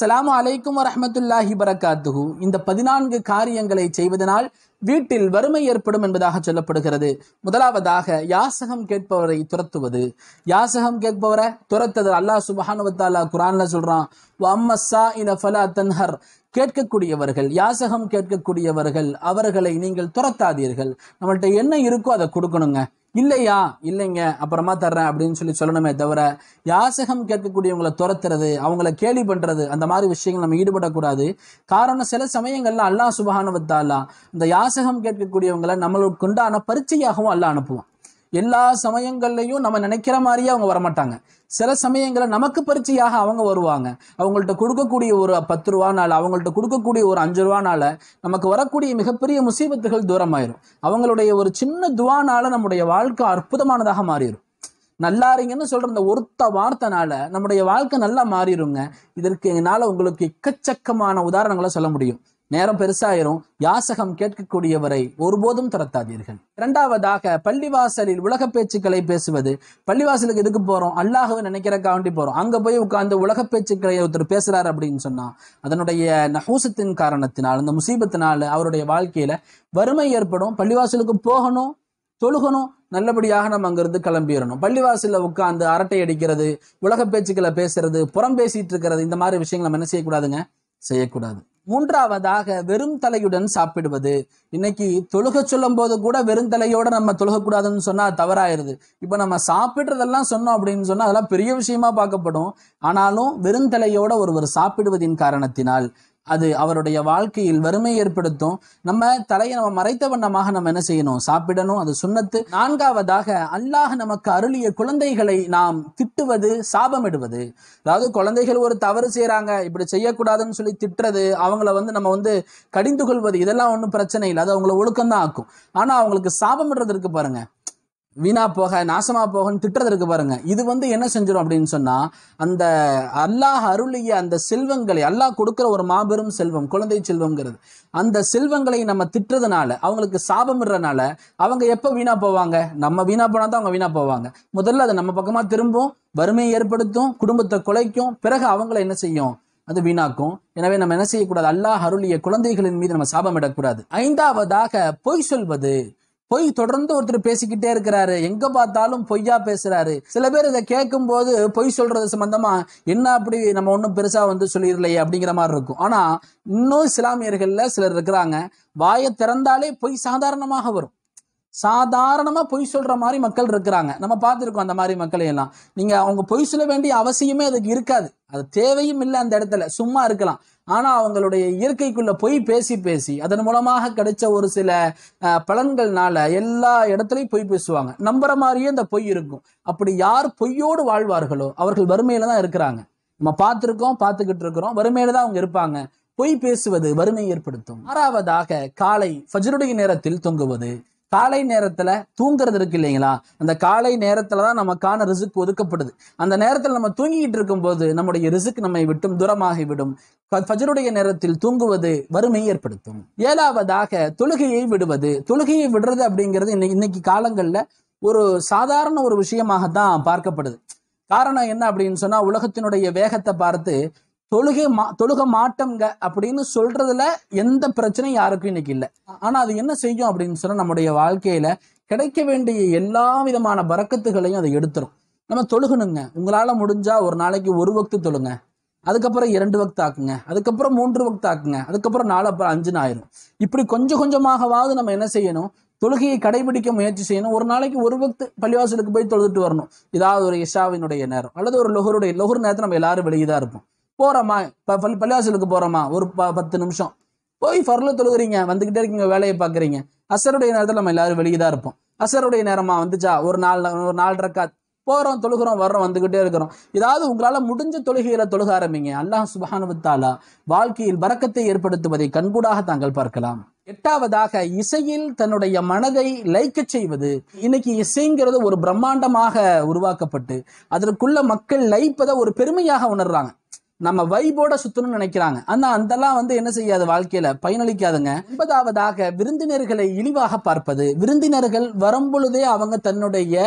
சலாம் அலைக்கும் வரமத்துல்லாஹி பரகாத்துஹு இந்த பதினான்கு காரியங்களை செய்வதனால் வீட்டில் வறுமை ஏற்படும் என்பதாக சொல்லப்படுகிறது முதலாவதாக யாசகம் கேட்பவரை துரத்துவது யாசகம் கேட்பவரை துரத்தது அல்லாஹ் சுபஹானுவத்தாலா குரான்ல சொல்றான் வ இன ஃபலா தன்ஹர் கேட்கக்கூடியவர்கள் யாசகம் கேட்கக்கூடியவர்கள் அவர்களை நீங்கள் துரத்தாதீர்கள் நம்மள்கிட்ட என்ன இருக்கோ அதை கொடுக்கணுங்க இல்லையா இல்லைங்க அப்புறமா தர்றேன் அப்படின்னு சொல்லி சொல்லணுமே தவிர யாசகம் கேட்கக்கூடியவங்களை துரத்துறது அவங்கள கேலி பண்ணுறது அந்த மாதிரி விஷயங்கள் நம்ம ஈடுபடக்கூடாது காரணம் சில சமயங்கள்ல அல்லாஹ் சுபஹானுவத்தாலா இந்த யாசகம் கேட்கக்கூடியவங்களை நம்மளுக்கு உண்டான பரீட்சையாகவும் அல்லாஹ் அனுப்புவான் எல்லா சமயங்கள்லையும் நம்ம நினைக்கிற மாதிரியே அவங்க வரமாட்டாங்க சில சமயங்களில் நமக்கு பரிச்சையாக அவங்க வருவாங்க அவங்கள்ட்ட கொடுக்கக்கூடிய ஒரு பத்து ரூபானால அவங்கள்ட்ட கொடுக்கக்கூடிய ஒரு அஞ்சு ரூபானால நமக்கு வரக்கூடிய மிகப்பெரிய முசீபத்துகள் தூரமாயிரும் அவங்களுடைய ஒரு சின்ன துவானால நம்முடைய வாழ்க்கை அற்புதமானதாக மாறிடும் இருங்கன்னு சொல்ற இந்த ஒருத்த வார்த்தைனால நம்முடைய வாழ்க்கை நல்லா மாறிடுங்க இதற்கு என்னால் உங்களுக்கு எக்கச்சக்கமான உதாரணங்களை சொல்ல முடியும் நேரம் பெருசாயிரும் யாசகம் கேட்கக்கூடியவரை ஒருபோதும் துரத்தாதீர்கள் இரண்டாவதாக பள்ளிவாசலில் உலக பேச்சுக்களை பேசுவது பள்ளிவாசலுக்கு எதுக்கு போறோம் நினைக்கிற காண்டி போறோம் அங்க போய் உட்கார்ந்து உலக பேச்சுக்களை ஒருத்தர் பேசுறாரு அப்படின்னு சொன்னா அதனுடைய நகூசத்தின் காரணத்தினால் அந்த முசீபத்தினால அவருடைய வாழ்க்கையில வறுமை ஏற்படும் பள்ளிவாசலுக்கு போகணும் தொழுகணும் நல்லபடியாக நம்ம அங்கிருந்து கிளம்பிடணும் பள்ளிவாசலில் உட்காந்து அரட்டை அடிக்கிறது உலக பேச்சுக்களை பேசுறது புறம் பேசிட்டு இருக்கிறது இந்த மாதிரி விஷயங்கள் நம்ம என்ன செய்யக்கூடாதுங்க செய்யக்கூடாது மூன்றாவதாக வெறும் தலையுடன் சாப்பிடுவது இன்னைக்கு தொழுக சொல்லும் போது கூட வெறும் தலையோட நம்ம தொழுகக்கூடாதுன்னு சொன்னா தவறாயிருது இப்போ நம்ம சாப்பிட்றதெல்லாம் சொன்னோம் அப்படின்னு சொன்னா அதெல்லாம் பெரிய விஷயமா பார்க்கப்படும் ஆனாலும் வெறும் தலையோட ஒருவர் சாப்பிடுவதின் காரணத்தினால் அது அவருடைய வாழ்க்கையில் வறுமை ஏற்படுத்தும் நம்ம தலையை நம்ம மறைத்த வண்ணமாக நம்ம என்ன செய்யணும் சாப்பிடணும் அது சுண்ணத்து நான்காவதாக அல்லாஹ் நமக்கு அருளிய குழந்தைகளை நாம் திட்டுவது சாபமிடுவது அதாவது குழந்தைகள் ஒரு தவறு செய்கிறாங்க இப்படி செய்யக்கூடாதுன்னு சொல்லி திட்டுறது அவங்கள வந்து நம்ம வந்து கடிந்து கொள்வது இதெல்லாம் ஒன்றும் பிரச்சனை இல்லை அது அவங்கள ஒழுக்கம் தான் ஆக்கும் ஆனால் அவங்களுக்கு சாபமிடுறதுக்கு பாருங்கள் வீணா போக நாசமா போகன்னு திட்டுறது இருக்கு பாருங்க இது வந்து என்ன செஞ்சிடும் அப்படின்னு சொன்னா அந்த அல்லாஹ் அருளிய அந்த செல்வங்களை அல்லாஹ் கொடுக்குற ஒரு மாபெரும் செல்வம் குழந்தை செல்வம்ங்கிறது அந்த செல்வங்களை நம்ம திட்டுறதுனால அவங்களுக்கு சாபமிடுறதுனால அவங்க எப்போ வீணா போவாங்க நம்ம வீணா போனா தான் அவங்க வீணா போவாங்க முதல்ல அதை நம்ம பக்கமா திரும்பும் வறுமையை ஏற்படுத்தும் குடும்பத்தை குலைக்கும் பிறகு அவங்கள என்ன செய்யும் அது வீணாக்கும் எனவே நம்ம என்ன செய்யக்கூடாது அல்லாஹ் அருளிய குழந்தைகளின் மீது நம்ம சாபமிடக்கூடாது ஐந்தாவதாக பொய் சொல்வது பொய் தொடர்ந்து ஒருத்தர் பேசிக்கிட்டே இருக்கிறாரு எங்க பார்த்தாலும் பொய்யா பேசுறாரு சில பேர் இதை கேட்கும் போது பொய் சொல்றது சம்பந்தமா என்ன அப்படி நம்ம ஒன்றும் பெருசா வந்து சொல்லிடலையே அப்படிங்கிற மாதிரி இருக்கும் ஆனா இன்னும் இஸ்லாமியர்கள்ல சிலர் இருக்கிறாங்க வாயை திறந்தாலே பொய் சாதாரணமாக வரும் சாதாரணமா பொய் சொல்ற மாதிரி மக்கள் இருக்கிறாங்க நம்ம பார்த்துருக்கோம் அந்த மாதிரி மக்களையெல்லாம் நீங்க அவங்க பொய் சொல்ல வேண்டிய அவசியமே அதுக்கு இருக்காது அது தேவையும் இல்லை அந்த இடத்துல சும்மா இருக்கலாம் ஆனால் அவங்களுடைய இயற்கைக்குள்ள போய் பேசி பேசி அதன் மூலமாக கிடைச்ச ஒரு சில பலன்கள்னால எல்லா இடத்துலையும் பொய் பேசுவாங்க நம்புற மாதிரியே இந்த பொய் இருக்கும் அப்படி யார் பொய்யோடு வாழ்வார்களோ அவர்கள் வறுமையில தான் இருக்கிறாங்க நம்ம பார்த்துருக்கோம் பார்த்துக்கிட்டு இருக்கிறோம் வறுமையில தான் அவங்க இருப்பாங்க பொய் பேசுவது வறுமை ஏற்படுத்தும் ஆறாவதாக காலை ஃபஜருடைய நேரத்தில் தொங்குவது காலை நேரத்தில் தூங்குறது இருக்கு இல்லைங்களா அந்த காலை நேரத்தில் தான் நமக்கான ரிசுக்கு ஒதுக்கப்படுது அந்த நேரத்தில் நம்ம தூங்கிக்கிட்டு இருக்கும்போது நம்முடைய ரிசுக்கு நம்மை விட்டும் தூரமாகிவிடும் ஃபஜருடைய நேரத்தில் தூங்குவது வறுமை ஏற்படுத்தும் ஏழாவதாக தொழுகையை விடுவது தொழுகையை விடுறது அப்படிங்கிறது இன்னைக்கு காலங்களில் ஒரு சாதாரண ஒரு விஷயமாக தான் பார்க்கப்படுது காரணம் என்ன அப்படின்னு சொன்னால் உலகத்தினுடைய வேகத்தை பார்த்து தொழுகை மா தொழுக மாட்டோங்க அப்படின்னு சொல்றதுல எந்த பிரச்சனையும் யாருக்கும் இன்னைக்கு இல்லை ஆனா அது என்ன செய்யும் அப்படின்னு சொன்னா நம்முடைய வாழ்க்கையில கிடைக்க வேண்டிய எல்லா விதமான பறக்கத்துகளையும் அதை எடுத்துரும் நம்ம தொழுகணுங்க உங்களால முடிஞ்சா ஒரு நாளைக்கு ஒரு வக்து தொழுங்க அதுக்கப்புறம் இரண்டு வக்து ஆக்குங்க அதுக்கப்புறம் மூன்று வக்து ஆக்குங்க அதுக்கப்புறம் நாலு அப்புறம் அஞ்சு ஆயிரும் இப்படி கொஞ்சம் கொஞ்சமாகவாவது நம்ம என்ன செய்யணும் தொழுகையை கடைபிடிக்க முயற்சி செய்யணும் ஒரு நாளைக்கு ஒரு வக்து பள்ளிவாசலுக்கு போய் தொழுதுட்டு வரணும் ஏதாவது ஒரு இஷாவினுடைய நேரம் அல்லது ஒரு லொகருடைய லொகர் நேரத்தை நம்ம எல்லாரும் வெளியே தான் இருப்போம் போகிறோமா இப்போ பல் பள்ளிவாசலுக்கு போகிறோமா ஒரு ப பத்து நிமிஷம் போய் ஃபர்ல தொழுகிறீங்க வந்துக்கிட்டே இருக்கீங்க வேலையை பார்க்குறீங்க அசருடைய நேரத்தில் நம்ம எல்லோரும் வெளியே தான் இருப்போம் அசருடைய நேரமாக வந்துச்சா ஒரு நாலு ஒரு நாலு ரக்காத் போகிறோம் தொழுகிறோம் வர்றோம் வந்துக்கிட்டே இருக்கிறோம் ஏதாவது உங்களால் முடிஞ்ச தொழுகையில் தொழுக ஆரம்பிங்க அல்லாஹ் சுபானுவத்தாலா வாழ்க்கையில் பறக்கத்தை ஏற்படுத்துவதை கண்கூடாக தாங்கள் பார்க்கலாம் எட்டாவதாக இசையில் தன்னுடைய மனதை லைக்க செய்வது இன்னைக்கு இசைங்கிறது ஒரு பிரம்மாண்டமாக உருவாக்கப்பட்டு அதற்குள்ள மக்கள் லைப்பதை ஒரு பெருமையாக உணர்றாங்க நம்ம வைபோட சுத்தணும்னு நினைக்கிறாங்க ஆனா எல்லாம் வந்து என்ன செய்யாது வாழ்க்கையில பயனளிக்காதுங்க ஒன்பதாவதாக விருந்தினர்களை இழிவாக பார்ப்பது விருந்தினர்கள் வரும்பொழுதே அவங்க தன்னுடைய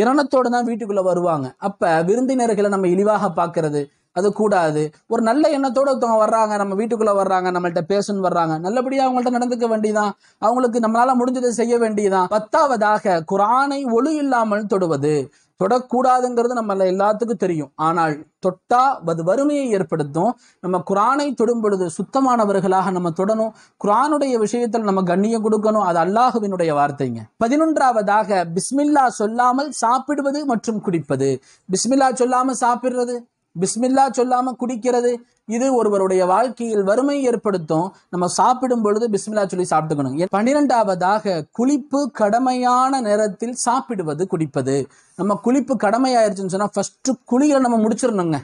இரணத்தோடு தான் வீட்டுக்குள்ள வருவாங்க அப்ப விருந்தினர்களை நம்ம இழிவாக பார்க்கறது அது கூடாது ஒரு நல்ல எண்ணத்தோடு ஒருத்தவங்க வர்றாங்க நம்ம வீட்டுக்குள்ளே வர்றாங்க நம்மள்கிட்ட பேசணும்னு வர்றாங்க நல்லபடியாக அவங்கள்ட்ட நடந்துக்க வேண்டியதான் அவங்களுக்கு நம்மளால் முடிஞ்சதை செய்ய வேண்டியதான் பத்தாவதாக குரானை ஒளி இல்லாமல் தொடுவது தொடக்கூடாதுங்கிறது நம்ம எல்லாத்துக்கும் தெரியும் ஆனால் தொட்டா அது வறுமையை ஏற்படுத்தும் நம்ம குரானை தொடும் பொழுது சுத்தமானவர்களாக நம்ம தொடணும் குரானுடைய விஷயத்தில் நம்ம கண்ணியம் கொடுக்கணும் அது அல்லாஹுவினுடைய வார்த்தைங்க பதினொன்றாவதாக பிஸ்மில்லா சொல்லாமல் சாப்பிடுவது மற்றும் குடிப்பது பிஸ்மில்லா சொல்லாமல் சாப்பிடுறது பிஸ்மில்லா சொல்லாம குடிக்கிறது இது ஒருவருடைய வாழ்க்கையில் வறுமை ஏற்படுத்தும் நம்ம சாப்பிடும் பொழுது பிஸ்மில்லா சொல்லி சாப்பிட்டுக்கணும் பன்னிரெண்டாவதாக குளிப்பு கடமையான நேரத்தில் சாப்பிடுவது குடிப்பது நம்ம குளிப்பு கடமையாயிருச்சுன்னு சொன்னா ஃபர்ஸ்ட் குளியில நம்ம முடிச்சிடணுங்க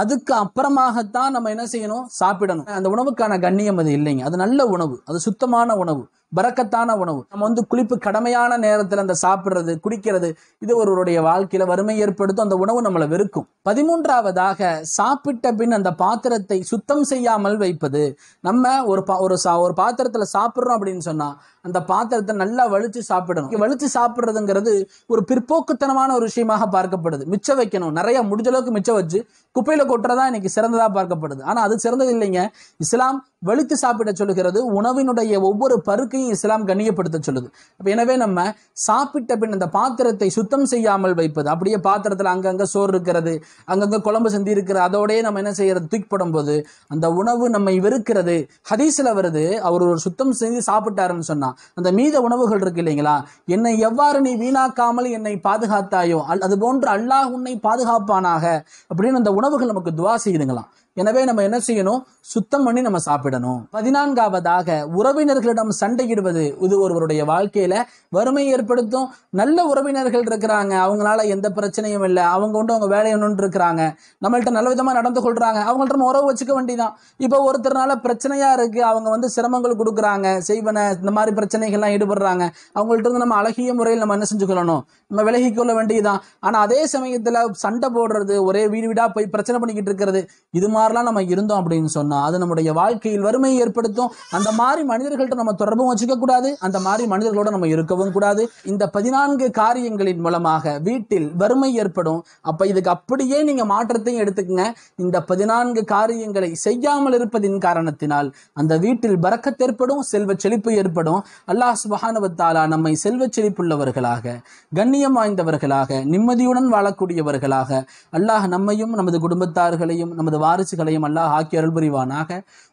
அதுக்கு அப்புறமாகத்தான் நம்ம என்ன செய்யணும் சாப்பிடணும் அந்த உணவுக்கான கண்ணியம் அது இல்லைங்க அது நல்ல உணவு அது சுத்தமான உணவு பறக்கத்தான உணவு நம்ம வந்து குளிப்பு கடமையான நேரத்தில் அந்த சாப்பிட்றது குடிக்கிறது இது ஒருவருடைய வாழ்க்கையில வறுமை ஏற்படுத்தும் அந்த உணவு நம்மளை வெறுக்கும் பதிமூன்றாவதாக சாப்பிட்ட பின் அந்த பாத்திரத்தை சுத்தம் செய்யாமல் வைப்பது நம்ம ஒரு பா ஒரு சா ஒரு பாத்திரத்துல சாப்பிட்றோம் அப்படின்னு சொன்னா அந்த பாத்திரத்தை நல்லா வலிச்சு சாப்பிடணும் வலிச்சு சாப்பிட்றதுங்கிறது ஒரு பிற்போக்குத்தனமான ஒரு விஷயமாக பார்க்கப்படுது மிச்சம் வைக்கணும் நிறைய முடிஞ்ச அளவுக்கு மிச்சம் வச்சு குப்பையில கொட்டுறதா இன்னைக்கு சிறந்ததா பார்க்கப்படுது ஆனா அது சிறந்தது இல்லைங்க இஸ்லாம் வலித்து சாப்பிட சொல்லுகிறது உணவினுடைய ஒவ்வொரு பருக்கு எல்லாத்தையும் இஸ்லாம் கண்ணியப்படுத்த சொல்லுது அப்போ எனவே நம்ம சாப்பிட்ட பின் அந்த பாத்திரத்தை சுத்தம் செய்யாமல் வைப்பது அப்படியே பாத்திரத்தில் அங்கங்கே சோறு இருக்கிறது அங்கங்கே குழம்பு செஞ்சு இருக்கிற அதோடய நம்ம என்ன செய்யறது தூக்கிப்படும் போது அந்த உணவு நம்மை வெறுக்கிறது ஹதீஸில் வருது அவர் ஒரு சுத்தம் செஞ்சு சாப்பிட்டாருன்னு சொன்னால் அந்த மீத உணவுகள் இருக்கு இல்லைங்களா என்னை எவ்வாறு நீ வீணாக்காமல் என்னை பாதுகாத்தாயோ அது போன்று அல்லாஹ் உன்னை பாதுகாப்பானாக அப்படின்னு அந்த உணவுகள் நமக்கு துவா செய்துங்களாம் எனவே நம்ம என்ன செய்யணும் சுத்தம் பண்ணி நம்ம சாப்பிடணும் பதினான்காவதாக உறவினர்களிடம் சண்டையிடுவது இது ஒருவருடைய வாழ்க்கையில வறுமை ஏற்படுத்தும் நல்ல உறவினர்கள் இருக்கிறாங்க அவங்களால எந்த பிரச்சனையும் இல்லை அவங்க கொண்டு அவங்க வேலை ஒன்று இருக்கிறாங்க நம்மள்ட்ட நல்ல விதமா நடந்து கொள்றாங்க அவங்கள்ட்ட உறவு வச்சுக்க வேண்டிதான் இப்போ ஒருத்தர்னால பிரச்சனையா இருக்கு அவங்க வந்து சிரமங்கள் கொடுக்குறாங்க செய்வன இந்த மாதிரி பிரச்சனைகள்லாம் ஈடுபடுறாங்க அவங்கள்ட்ட இருந்து நம்ம அழகிய முறையில் நம்ம என்ன செஞ்சுக்கொள்ளணும் நம்ம விலகி கொள்ள வேண்டியதுதான் ஆனா அதே சமயத்துல சண்டை போடுறது ஒரே வீடு வீடா போய் பிரச்சனை பண்ணிக்கிட்டு இருக்கிறது இது மாதிரி மாதிரிலாம் நம்ம இருந்தோம் அப்படின்னு சொன்னால் அது நம்முடைய வாழ்க்கையில் வறுமையை ஏற்படுத்தும் அந்த மாதிரி மனிதர்கள்ட்ட நம்ம தொடர்பும் வச்சுக்கக்கூடாது அந்த மாதிரி மனிதர்களோடு நம்ம இருக்கவும் கூடாது இந்த பதினான்கு காரியங்களின் மூலமாக வீட்டில் வறுமை ஏற்படும் அப்போ இதுக்கு அப்படியே நீங்கள் மாற்றத்தையும் எடுத்துக்கங்க இந்த பதினான்கு காரியங்களை செய்யாமல் இருப்பதின் காரணத்தினால் அந்த வீட்டில் ஏற்படும் செல்வ செழிப்பு ஏற்படும் அல்லாஹ் சுபஹானுவத்தாலா நம்மை செல்வ செழிப்புள்ளவர்களாக கண்ணியம் வாய்ந்தவர்களாக நிம்மதியுடன் வாழக்கூடியவர்களாக அல்லாஹ் நம்மையும் நமது குடும்பத்தார்களையும் நமது வாரிசு வசீயத்துகளையும் அல்லாஹ் ஆக்கி அருள் புரிவானாக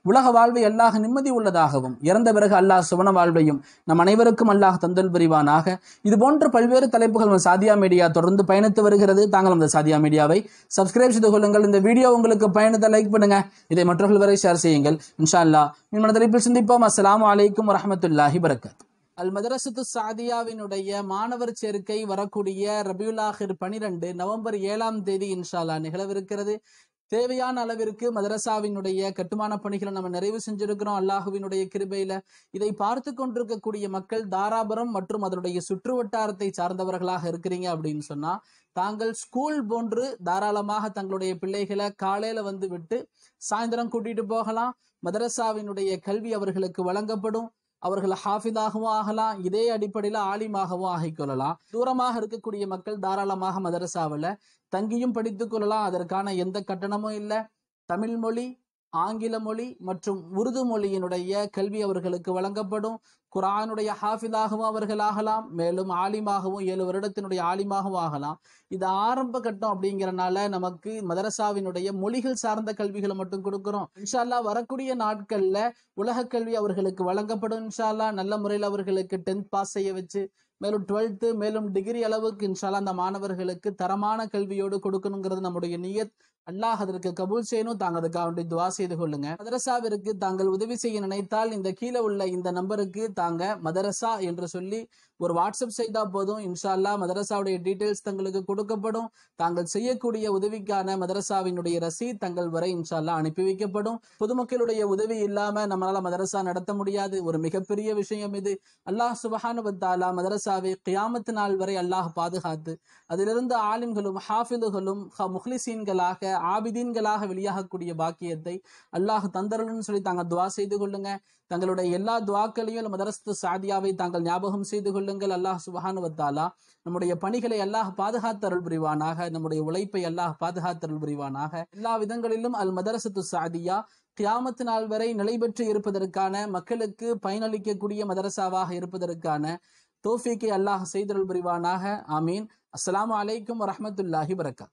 உலக வாழ்வை அல்லாஹ் நிம்மதி உள்ளதாகவும் இறந்த பிறகு அல்லாஹ் சுவன வாழ்வையும் நம் அனைவருக்கும் அல்லாஹ் தந்தல் புரிவானாக இது போன்ற பல்வேறு தலைப்புகள் நம்ம சாதியா மீடியா தொடர்ந்து பயணித்து வருகிறது தாங்கள் அந்த சாதியா மீடியாவை சப்ஸ்கிரைப் செய்து கொள்ளுங்கள் இந்த வீடியோ உங்களுக்கு பயணத்தை லைக் பண்ணுங்க இதை மற்றவர்கள் வரை ஷேர் செய்யுங்கள் இன்ஷா அல்லா மின் தலைப்பில் சிந்திப்போம் அஸ்லாம் வலைக்கும் வரமத்துல்லாஹி பரகத் அல் மதரசத்து சாதியாவினுடைய மாணவர் சேர்க்கை வரக்கூடிய ரபியுல்லாஹிர் பனிரெண்டு நவம்பர் ஏழாம் தேதி இன்ஷால்லா நிகழவிருக்கிறது தேவையான அளவிற்கு மதரசாவினுடைய கட்டுமான பணிகளை நம்ம நிறைவு செஞ்சிருக்கிறோம் அல்லாஹுவினுடைய கிருபையில இதை பார்த்து கொண்டிருக்கக்கூடிய மக்கள் தாராபுரம் மற்றும் அதனுடைய சுற்று வட்டாரத்தை சார்ந்தவர்களாக இருக்கிறீங்க அப்படின்னு சொன்னா தாங்கள் ஸ்கூல் போன்று தாராளமாக தங்களுடைய பிள்ளைகளை காலையில வந்து விட்டு சாயந்தரம் கூட்டிட்டு போகலாம் மதரசாவினுடைய கல்வி அவர்களுக்கு வழங்கப்படும் அவர்கள் ஹாஃபிதாகவும் ஆகலாம் இதே அடிப்படையில் ஆலிமாகவும் ஆகிக்கொள்ளலாம் தூரமாக இருக்கக்கூடிய மக்கள் தாராளமாக மதரசாவில் தங்கியும் படித்து கொள்ளலாம் அதற்கான எந்த கட்டணமும் இல்லை தமிழ் மொழி ஆங்கில மொழி மற்றும் உருது மொழியினுடைய கல்வி அவர்களுக்கு வழங்கப்படும் குரானுடைய ஹாஃபிதாகவும் அவர்கள் ஆகலாம் மேலும் ஆலிமாகவும் ஏழு வருடத்தினுடைய ஆலிமாகவும் ஆகலாம் இது ஆரம்ப கட்டம் அப்படிங்கிறனால நமக்கு மதரசாவினுடைய மொழிகள் சார்ந்த கல்விகளை மட்டும் கொடுக்குறோம் இன்ஷால்லா வரக்கூடிய நாட்கள்ல உலக கல்வி அவர்களுக்கு வழங்கப்படும் இன்ஷால்லா நல்ல முறையில் அவர்களுக்கு டென்த் பாஸ் செய்ய வச்சு மேலும் டுவெல்த்து மேலும் டிகிரி அளவுக்கு இன்ஷால்லா அந்த மாணவர்களுக்கு தரமான கல்வியோடு கொடுக்கணுங்கிறது நம்முடைய நியத் அல்லாஹ் அதற்கு கபூல் செய்யணும் தாங்க அதுக்காக துவா செய்து கொள்ளுங்க மதரசாவிற்கு தாங்கள் உதவி செய்ய நினைத்தால் இந்த கீழே உள்ள இந்த நம்பருக்கு இருந்தாங்க மதரசா என்று சொல்லி ஒரு வாட்ஸ்அப் செய்தால் போதும் இன்ஷால்லா மதரசாவுடைய டீட்டெயில்ஸ் தங்களுக்கு கொடுக்கப்படும் தாங்கள் செய்யக்கூடிய உதவிக்கான மதரசாவினுடைய ரசீத் தங்கள் வரை இன்ஷால்லா அனுப்பி வைக்கப்படும் பொதுமக்களுடைய உதவி இல்லாமல் நம்மளால மதரசா நடத்த முடியாது ஒரு மிகப்பெரிய விஷயம் இது அல்லாஹ் சுபஹானுபத்தாலா மதரசாவை கியாமத்து நாள் வரை அல்லாஹ் பாதுகாத்து அதிலிருந்து ஆலிம்களும் ஹாஃபிதுகளும் முஹ்லிசீன்களாக ஆபிதீன்களாக வெளியாகக்கூடிய பாக்கியத்தை அல்லாஹ் தந்தரலுன்னு சொல்லி தாங்க துவா செய்து கொள்ளுங்க தங்களுடைய எல்லா துவாக்களையும் மதரச அந்தஸ்து சாதியாவை தாங்கள் ஞாபகம் செய்து கொள்ளுங்கள் அல்லாஹ் சுபஹானுவத்தாலா நம்முடைய பணிகளை அல்லாஹ் பாதுகாத்தருள் புரிவானாக நம்முடைய உழைப்பை அல்லாஹ் பாதுகாத்தருள் புரிவானாக எல்லா விதங்களிலும் அல் மதரசத்து சாதியா கியாமத்து நாள் வரை நிலை பெற்று இருப்பதற்கான மக்களுக்கு பயனளிக்கக்கூடிய மதரசாவாக இருப்பதற்கான தோஃபிக்கை அல்லாஹ் செய்தருள் புரிவானாக ஆமீன் அஸ்லாம் வலைக்கம் வரமத்துல்லாஹி வரகா